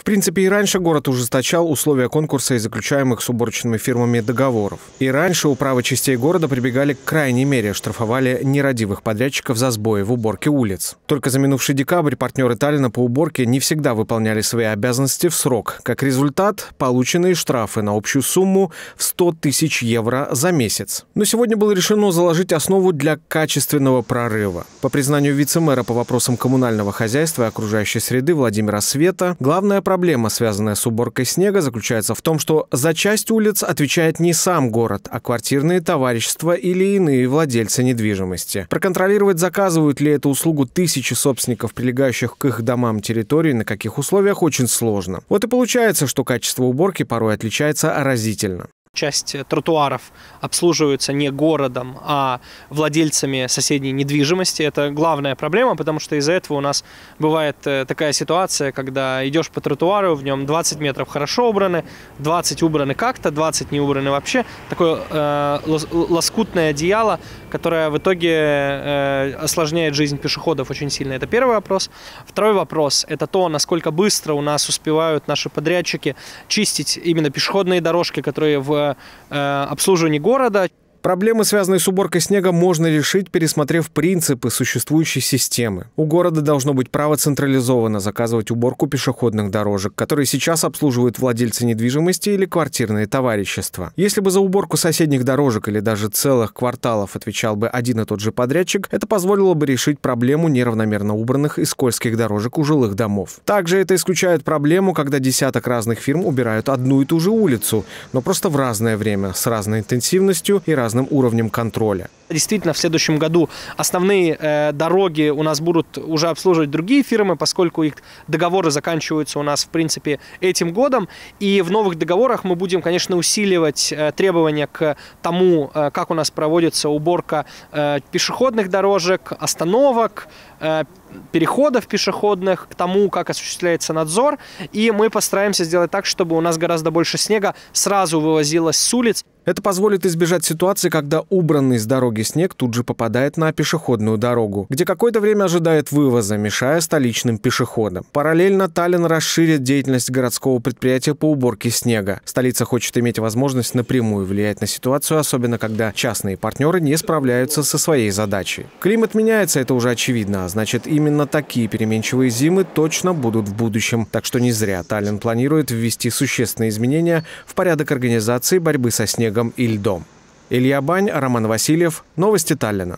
В принципе, и раньше город ужесточал условия конкурса и заключаемых с уборочными фирмами договоров. И раньше управы частей города прибегали к крайней мере, штрафовали нерадивых подрядчиков за сбои в уборке улиц. Только за минувший декабрь партнеры Таллина по уборке не всегда выполняли свои обязанности в срок. Как результат, полученные штрафы на общую сумму в 100 тысяч евро за месяц. Но сегодня было решено заложить основу для качественного прорыва. По признанию вице-мэра по вопросам коммунального хозяйства и окружающей среды Владимира Света, главная проблема проблема, связанная с уборкой снега, заключается в том, что за часть улиц отвечает не сам город, а квартирные товарищества или иные владельцы недвижимости. Проконтролировать, заказывают ли эту услугу тысячи собственников, прилегающих к их домам территории, на каких условиях, очень сложно. Вот и получается, что качество уборки порой отличается разительно. Часть тротуаров обслуживаются не городом, а владельцами соседней недвижимости. Это главная проблема, потому что из-за этого у нас бывает э, такая ситуация, когда идешь по тротуару, в нем 20 метров хорошо убраны, 20 убраны как-то, 20 не убраны вообще. Такое э, лоскутное одеяло, которое в итоге э, осложняет жизнь пешеходов очень сильно. Это первый вопрос. Второй вопрос – это то, насколько быстро у нас успевают наши подрядчики чистить именно пешеходные дорожки, которые в в э, обслуживании города. Проблемы, связанные с уборкой снега, можно решить, пересмотрев принципы существующей системы. У города должно быть право централизованно заказывать уборку пешеходных дорожек, которые сейчас обслуживают владельцы недвижимости или квартирные товарищества. Если бы за уборку соседних дорожек или даже целых кварталов отвечал бы один и тот же подрядчик, это позволило бы решить проблему неравномерно убранных и скользких дорожек у жилых домов. Также это исключает проблему, когда десяток разных фирм убирают одну и ту же улицу, но просто в разное время, с разной интенсивностью и разной разным уровнем контроля. Действительно, в следующем году основные э, дороги у нас будут уже обслуживать другие фирмы, поскольку их договоры заканчиваются у нас, в принципе, этим годом. И в новых договорах мы будем, конечно, усиливать э, требования к тому, э, как у нас проводится уборка э, пешеходных дорожек, остановок, э, переходов пешеходных, к тому, как осуществляется надзор. И мы постараемся сделать так, чтобы у нас гораздо больше снега сразу вывозилось с улиц. Это позволит избежать ситуации, когда убранный с дороги снег тут же попадает на пешеходную дорогу, где какое-то время ожидает вывоза, мешая столичным пешеходам. Параллельно Таллин расширит деятельность городского предприятия по уборке снега. Столица хочет иметь возможность напрямую влиять на ситуацию, особенно когда частные партнеры не справляются со своей задачей. Климат меняется, это уже очевидно, а значит именно такие переменчивые зимы точно будут в будущем. Так что не зря Таллин планирует ввести существенные изменения в порядок организации борьбы со снегом снегом и льдом. Илья Бань, Роман Васильев. Новости Таллина.